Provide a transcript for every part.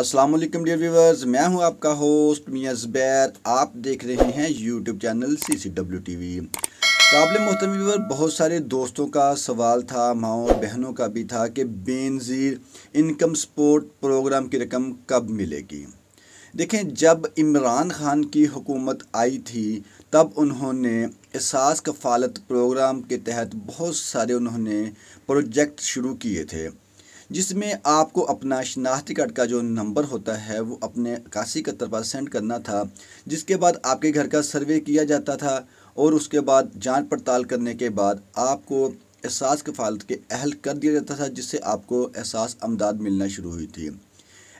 अस्सलाम वालेकुम dear viewers मैं हूं आपका होस्ट मियाँ जुबैर आप देख रहे हैं YouTube channel C C W तो टी वी काबिल मोहतम व्यूवर बहुत सारे दोस्तों का सवाल था माओ बहनों का भी था कि बेनज़ीर इनकम सपोर्ट प्रोग्राम की रकम कब मिलेगी देखें जब इमरान ख़ान की हुकूमत आई थी तब उन्होंने एहसास कफालत प्रोग्राम के तहत बहुत सारे उन्होंने प्रोजेक्ट शुरू किए थे जिसमें आपको अपना शिनाख्ती कार्ड का जो नंबर होता है वो अपने काशी कत्तर पर सेंड करना था जिसके बाद आपके घर का सर्वे किया जाता था और उसके बाद जांच पड़ताल करने के बाद आपको एहसास कफालत के अहल कर दिया जाता था जिससे आपको एहसास अमदाद मिलना शुरू हुई थी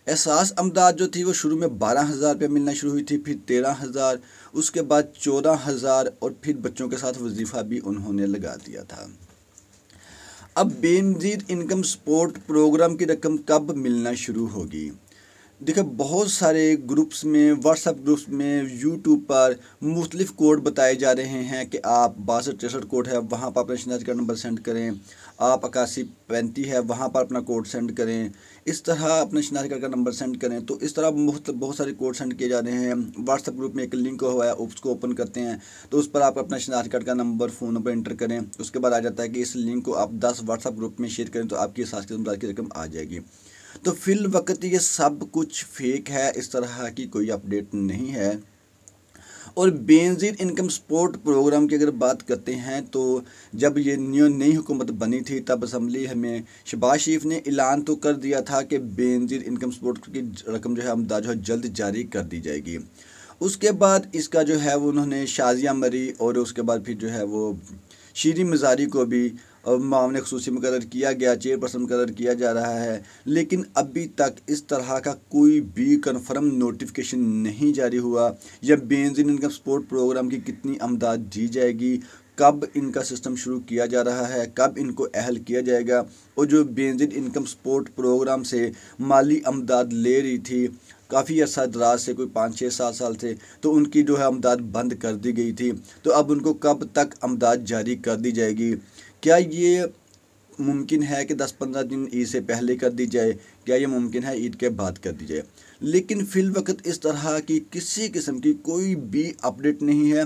एहसास अमदाद जो थी वो शुरू में बारह हज़ार रुपये मिलना शुरू हुई थी फिर तेरह हज़ार उसके बाद चौदह हज़ार और फिर बच्चों के साथ वजीफ़ा भी उन्होंने लगा दिया था अब बेनजीद इनकम सपोर्ट प्रोग्राम की रकम कब मिलना शुरू होगी देखिए बहुत सारे ग्रुप्स में व्हाट्सएप ग्रुप्स में यूट्यूब पर मुख्तफ कोड बताए जा रहे हैं कि आप बासठ तिरसठ कोड है वहाँ पर अपना शिनाज का नंबर सेंड करें आप अक्सी पैंती है वहाँ पर अपना कोड सेंड करें इस तरह अपने शिनाज का नंबर सेंड करें तो इस तरह बहुत बहुत सारे कोड सेंड किए जा रहे हैं व्हाट्सएप ग्रुप में एक लिंक हुआ है उसको ओपन करते हैं तो उस पर आप अपना शिनाज कार्ड का नंबर फ़ोन नंबर इंटर करें उसके बाद आ जाता है कि इस लिंक को आप दस व्हाट्सएप ग्रुप में शेयर करें तो आपकी सात की रकम आ जाएगी तो फिल वक्त ये सब कुछ फेक है इस तरह की कोई अपडेट नहीं है और बेनज़ीर इनकम सपोर्ट प्रोग्राम की अगर बात करते हैं तो जब ये न्यू नई हुकूमत बनी थी तब असम्बली हमें शबाज शरीफ ने ऐलान तो कर दिया था कि बेनज़ीर इनकम सपोर्ट की रकम जो है अमदा जो है जल्द जारी कर दी जाएगी उसके बाद इसका जो है वो उन्होंने शाजिया मरी और उसके बाद फिर जो है वो शीरी मजारी को भी मामले खसूस मुकर किया गया चेयरपर्सन मुकर किया जा रहा है लेकिन अभी तक इस तरह का कोई भी कन्फर्म नोटिफिकेशन नहीं जारी हुआ या बेनजिन इनकम सपोर्ट प्रोग्राम की कितनी अमदाद दी जाएगी कब इनका सिस्टम शुरू किया जा रहा है कब इनको अहल किया जाएगा और जो बेनजिद इनकम सपोर्ट प्रोग्राम से माली अमदाद ले रही थी काफ़ी अर्सा दराज से कोई पाँच छः सात साल से तो उनकी जो है अमदाद बंद कर दी गई थी तो अब उनको कब तक अमदाद जारी कर दी जाएगी क्या ये मुमकिन है कि 10-15 दिन ईद से पहले कर दी जाए क्या ये मुमकिन है ईद के बाद कर दी जाए लेकिन फ़िल वक्त इस तरह की किसी किस्म की कोई भी अपडेट नहीं है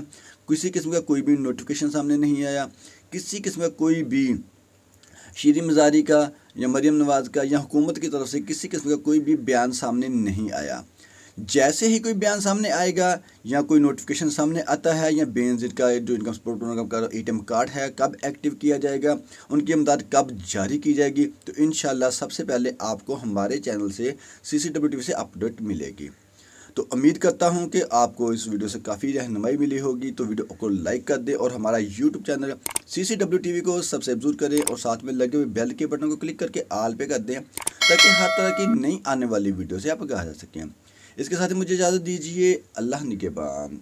किसी किस्म का कोई भी नोटिफिकेशन सामने नहीं आया किसी किस्म का कोई भी शीरी मजारी का या मरियम नवाज़ का या हुकूमत की तरफ से किसी किस्म का कोई भी बयान सामने नहीं आया जैसे ही कोई बयान सामने आएगा या कोई नोटिफिकेशन सामने आता है या बेनजिट का जो इनकम सपोर्ट प्रोग्राम का ए कार्ड है कब एक्टिव किया जाएगा उनकी इमदाद कब जारी की जाएगी तो इन सबसे पहले आपको हमारे चैनल से सी से अपडेट मिलेगी तो उम्मीद करता हूं कि आपको इस वीडियो से काफ़ी रहनुमाई मिली होगी तो वीडियो को लाइक कर दें और हमारा YouTube channel C C W T V को सब्सक्राइब जरूर करें और साथ में लगे हुए बेल के बटन को क्लिक करके आल पे कर दें ताकि हर तरह की नई आने वाली वीडियो से आप कहा जा सकें इसके साथ ही मुझे इजाज़त दीजिए अल्लाह निगेबान